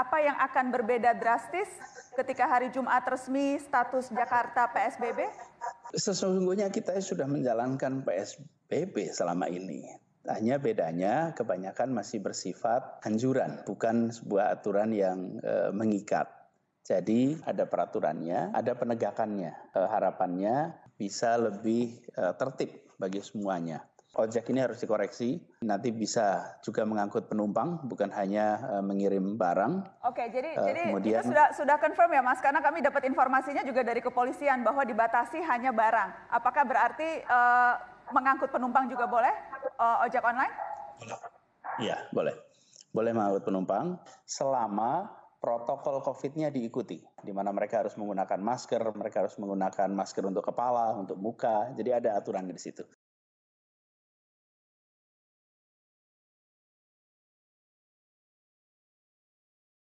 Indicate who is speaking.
Speaker 1: apa yang akan berbeda drastis ketika hari Jumat resmi status Jakarta PSBB?
Speaker 2: Sesungguhnya kita sudah menjalankan PSBB selama ini. Hanya bedanya kebanyakan masih bersifat anjuran, bukan sebuah aturan yang e, mengikat. Jadi ada peraturannya, ada penegakannya. E, harapannya bisa lebih e, tertib bagi semuanya. Ojek ini harus dikoreksi, nanti bisa juga mengangkut penumpang, bukan hanya eh, mengirim barang.
Speaker 1: Oke, jadi uh, jadi kemudian, itu sudah sudah confirm ya, Mas, karena kami dapat informasinya juga dari kepolisian bahwa dibatasi hanya barang. Apakah berarti uh, mengangkut penumpang juga boleh uh, ojek online? Boleh,
Speaker 2: ya boleh. Boleh mengangkut penumpang selama protokol COVID-nya diikuti, di mana mereka harus menggunakan masker, mereka harus menggunakan masker untuk kepala, untuk muka, jadi ada aturan di situ.